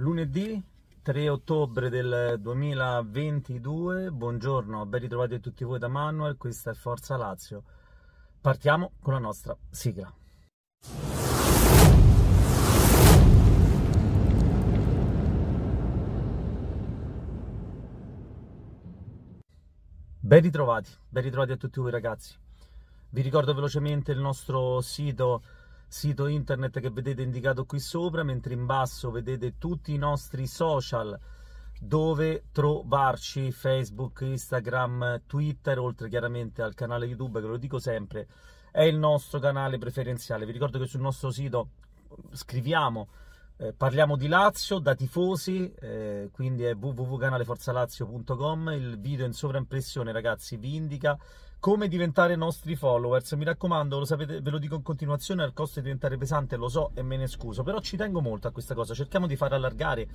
Lunedì 3 ottobre del 2022, buongiorno, ben ritrovati a tutti voi da Manuel, questa è Forza Lazio. Partiamo con la nostra sigla. Ben ritrovati, ben ritrovati a tutti voi ragazzi. Vi ricordo velocemente il nostro sito sito internet che vedete indicato qui sopra, mentre in basso vedete tutti i nostri social dove trovarci Facebook, Instagram, Twitter, oltre chiaramente al canale YouTube che lo dico sempre è il nostro canale preferenziale. Vi ricordo che sul nostro sito scriviamo eh, parliamo di Lazio da tifosi, eh, quindi è www.canaleforzalazio.com. Il video in sovraimpressione, ragazzi, vi indica come diventare nostri followers. Mi raccomando, lo sapete, ve lo dico in continuazione, al costo di diventare pesante, lo so e me ne scuso, però ci tengo molto a questa cosa. Cerchiamo di far allargare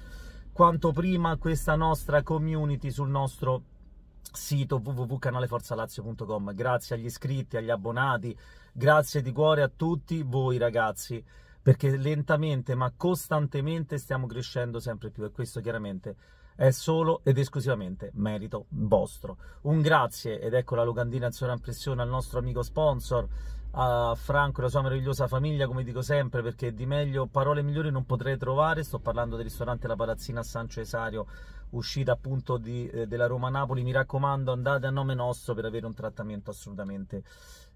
quanto prima questa nostra community sul nostro sito www.canaleforzalazio.com. Grazie agli iscritti, agli abbonati, grazie di cuore a tutti voi ragazzi perché lentamente ma costantemente stiamo crescendo sempre più e questo chiaramente è solo ed esclusivamente merito vostro. Un grazie ed ecco la locandina in sovraimpressione al nostro amico sponsor, a Franco e la sua meravigliosa famiglia, come dico sempre, perché di meglio parole migliori non potrei trovare. Sto parlando del ristorante La Palazzina a San Cesario, uscita appunto di, eh, della Roma Napoli. Mi raccomando, andate a nome nostro per avere un trattamento assolutamente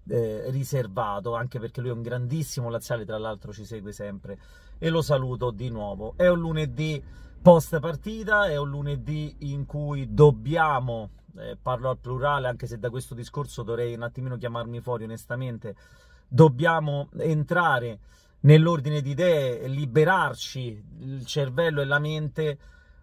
eh, riservato, anche perché lui è un grandissimo laziale, tra l'altro ci segue sempre e lo saluto di nuovo. È un lunedì post partita, è un lunedì in cui dobbiamo, eh, parlo al plurale anche se da questo discorso dovrei un attimino chiamarmi fuori onestamente, dobbiamo entrare nell'ordine di idee, liberarci il cervello e la mente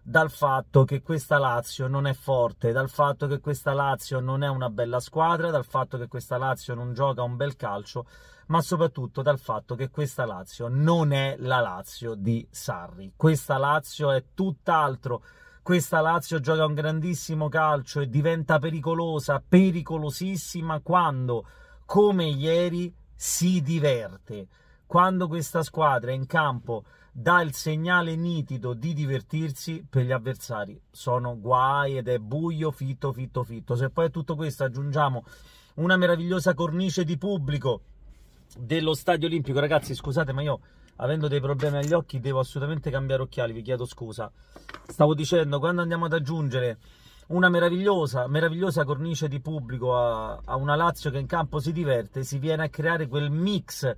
dal fatto che questa Lazio non è forte, dal fatto che questa Lazio non è una bella squadra, dal fatto che questa Lazio non gioca un bel calcio, ma soprattutto dal fatto che questa Lazio non è la Lazio di Sarri. Questa Lazio è tutt'altro. Questa Lazio gioca un grandissimo calcio e diventa pericolosa, pericolosissima quando, come ieri, si diverte. Quando questa squadra in campo dà il segnale nitido di divertirsi per gli avversari. Sono guai ed è buio, fitto, fitto, fitto. Se poi a tutto questo aggiungiamo una meravigliosa cornice di pubblico dello stadio olimpico, ragazzi, scusate, ma io avendo dei problemi agli occhi devo assolutamente cambiare occhiali, vi chiedo scusa. Stavo dicendo, quando andiamo ad aggiungere una meravigliosa, meravigliosa cornice di pubblico a, a una Lazio che in campo si diverte, si viene a creare quel mix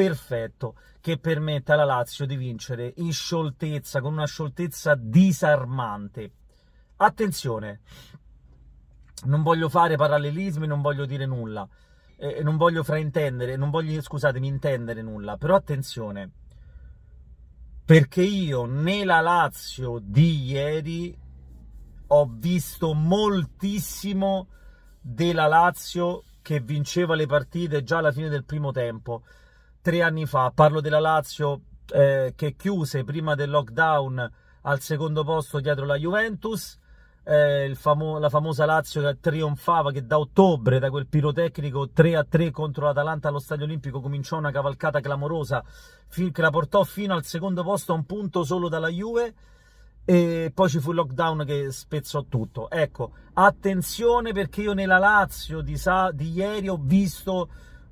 perfetto che permette alla Lazio di vincere in scioltezza, con una scioltezza disarmante. Attenzione, non voglio fare parallelismi, non voglio dire nulla, eh, non voglio fraintendere, non voglio, scusatemi, intendere nulla, però attenzione, perché io nella Lazio di ieri ho visto moltissimo della Lazio che vinceva le partite già alla fine del primo tempo tre anni fa. Parlo della Lazio eh, che chiuse prima del lockdown al secondo posto dietro la Juventus. Eh, famo- la famosa Lazio che trionfava, che da ottobre, da quel pirotecnico 3 a 3 contro l'Atalanta allo Stadio Olimpico, cominciò una cavalcata clamorosa fin- che la portò fino al secondo posto, a un punto solo dalla Juve. E poi ci fu il lockdown che spezzò tutto. Ecco, attenzione perché io nella Lazio di, sa- di ieri ho visto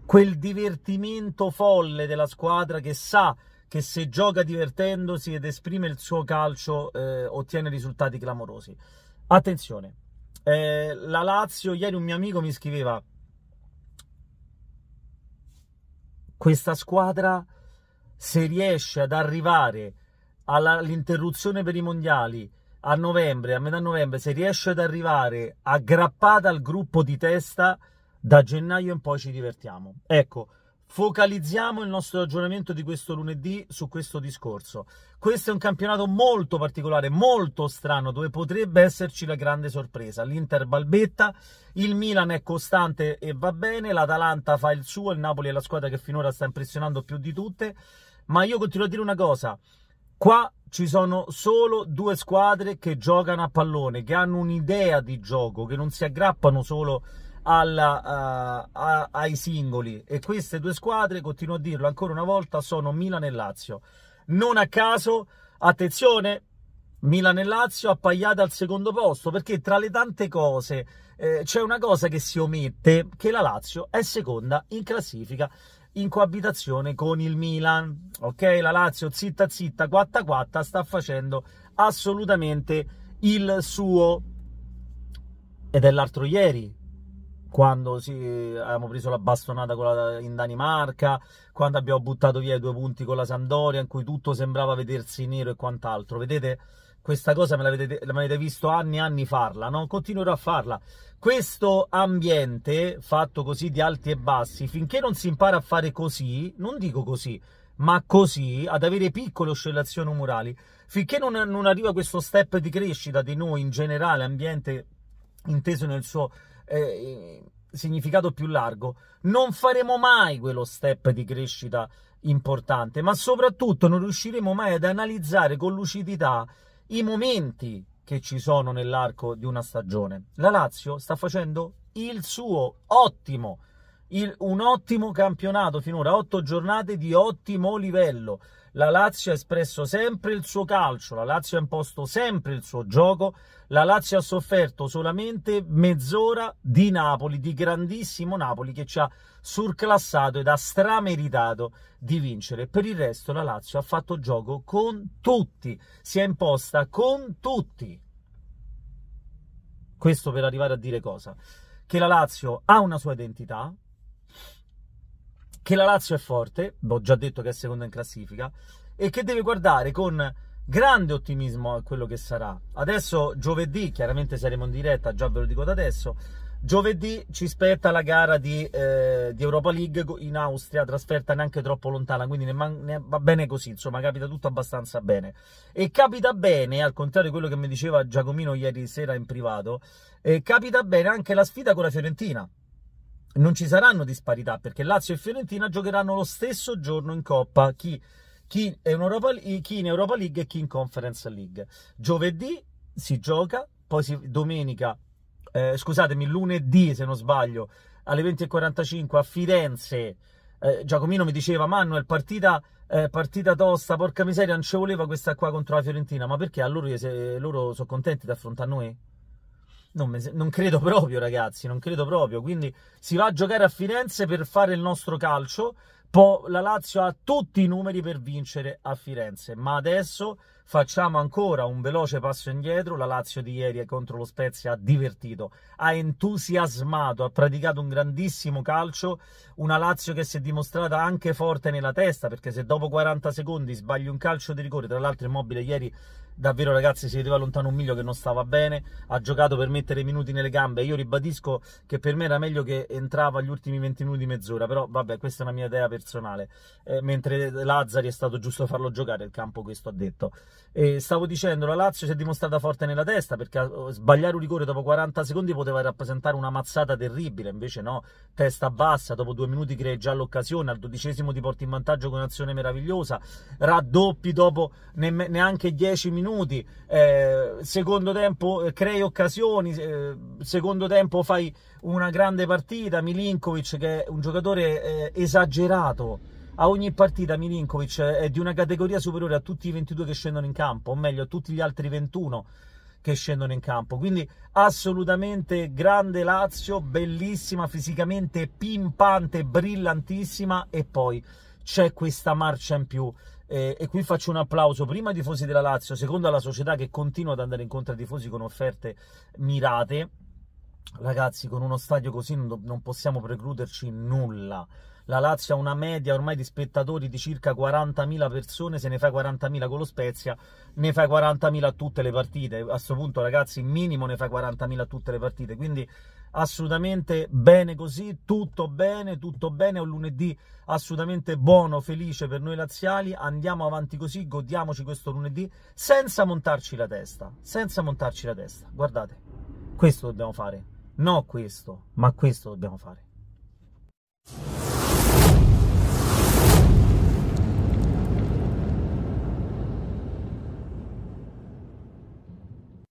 quel divertimento folle della squadra che sa che se gioca divertendosi ed esprime il suo calcio eh, ottiene risultati clamorosi. Attenzione, eh, la Lazio, ieri un mio amico mi scriveva, questa squadra se riesce ad arrivare all'interruzione per i mondiali a novembre, a metà novembre, se riesce ad arrivare aggrappata al gruppo di testa, da gennaio in poi ci divertiamo. Ecco, focalizziamo il nostro ragionamento di questo lunedì su questo discorso. Questo è un campionato molto particolare, molto strano, dove potrebbe esserci la grande sorpresa. L'Inter balbetta, il Milan è costante e va bene, l'Atalanta fa il suo, il Napoli è la squadra che finora sta impressionando più di tutte, ma io continuo a dire una cosa. Qua ci sono solo due squadre che giocano a pallone, che hanno un'idea di gioco, che non si aggrappano solo alla, uh, a, ai singoli e queste due squadre, continuo a dirlo ancora una volta, sono Milan e Lazio. Non a caso, attenzione, Milan e Lazio appaiate al secondo posto perché tra le tante cose eh, c'è una cosa che si omette che la Lazio è seconda in classifica in coabitazione con il Milan. Ok, la Lazio zitta zitta, quatta quatta, sta facendo assolutamente il suo. Ed è l'altro ieri quando sì, abbiamo preso la bastonata la, in Danimarca, quando abbiamo buttato via i due punti con la Sandoria, in cui tutto sembrava vedersi nero e quant'altro. Vedete, questa cosa me l'avete, l'avete visto anni e anni farla, no? continuerò a farla. Questo ambiente fatto così di alti e bassi, finché non si impara a fare così, non dico così, ma così, ad avere piccole oscillazioni umorali, finché non, non arriva questo step di crescita di noi in generale, ambiente inteso nel suo eh, eh, significato più largo, non faremo mai quello step di crescita importante, ma soprattutto non riusciremo mai ad analizzare con lucidità i momenti che ci sono nell'arco di una stagione. La Lazio sta facendo il suo ottimo, il, un ottimo campionato finora, otto giornate di ottimo livello. La Lazio ha espresso sempre il suo calcio, la Lazio ha imposto sempre il suo gioco, la Lazio ha sofferto solamente mezz'ora di Napoli, di grandissimo Napoli che ci ha surclassato ed ha strameritato di vincere. Per il resto la Lazio ha fatto gioco con tutti, si è imposta con tutti. Questo per arrivare a dire cosa? Che la Lazio ha una sua identità, che la Lazio è forte, ho boh, già detto che è seconda in classifica, e che deve guardare con grande ottimismo a quello che sarà. Adesso giovedì, chiaramente saremo in diretta, già ve lo dico da adesso, giovedì ci spetta la gara di, eh, di Europa League in Austria, trasferta neanche troppo lontana, quindi ne man- ne va bene così, insomma capita tutto abbastanza bene. E capita bene, al contrario di quello che mi diceva Giacomino ieri sera in privato, eh, capita bene anche la sfida con la Fiorentina non ci saranno disparità perché Lazio e Fiorentina giocheranno lo stesso giorno in Coppa, chi, chi, in, Europa, chi in Europa League e chi in Conference League. Giovedì si gioca, poi si, domenica, eh, scusatemi, lunedì se non sbaglio, alle 20.45 a Firenze. Eh, Giacomino mi diceva, Manuel, partita, eh, partita tosta, porca miseria, non ci voleva questa qua contro la Fiorentina, ma perché a loro, loro sono contenti di affrontare noi? Non, me, non, credo proprio, ragazzi, non credo proprio. Quindi si va a giocare a Firenze per fare il nostro calcio. Poi la Lazio ha tutti i numeri per vincere a Firenze, ma adesso Facciamo ancora un veloce passo indietro. La Lazio di ieri contro lo Spezia ha divertito, ha entusiasmato, ha praticato un grandissimo calcio. Una Lazio che si è dimostrata anche forte nella testa, perché se dopo 40 secondi sbagli un calcio di rigore, tra l'altro Immobile ieri davvero ragazzi si vedeva lontano un miglio che non stava bene, ha giocato per mettere i minuti nelle gambe, io ribadisco che per me era meglio che entrava agli ultimi 20 minuti, mezz'ora, però vabbè questa è una mia idea personale, eh, mentre Lazzari è stato giusto farlo giocare, il campo questo ha detto. E stavo dicendo, la Lazio si è dimostrata forte nella testa perché oh, sbagliare un rigore dopo 40 secondi poteva rappresentare una mazzata terribile, invece no, testa bassa, dopo due minuti crei già l'occasione, al dodicesimo ti porti in vantaggio con un'azione meravigliosa, raddoppi dopo neanche 10 minuti, eh, secondo tempo eh, crei occasioni, eh, secondo tempo fai una grande partita, Milinkovic che è un giocatore eh, esagerato a ogni partita Milinkovic è di una categoria superiore a tutti i 22 che scendono in campo, o meglio a tutti gli altri 21 che scendono in campo. Quindi assolutamente grande Lazio, bellissima fisicamente, pimpante, brillantissima e poi c'è questa marcia in più. Eh, e qui faccio un applauso prima ai tifosi della Lazio, secondo alla società che continua ad andare incontro ai tifosi con offerte mirate. Ragazzi, con uno stadio così non, non possiamo precluderci nulla la Lazio ha una media ormai di spettatori di circa 40.000 persone, se ne fai 40.000 con lo Spezia, ne fai 40.000 a tutte le partite, a questo punto ragazzi minimo ne fai 40.000 a tutte le partite, quindi assolutamente bene così, tutto bene, tutto bene, è un lunedì assolutamente buono, felice per noi laziali, andiamo avanti così, godiamoci questo lunedì senza montarci la testa, senza montarci la testa, guardate, questo dobbiamo fare, no questo, ma questo dobbiamo fare.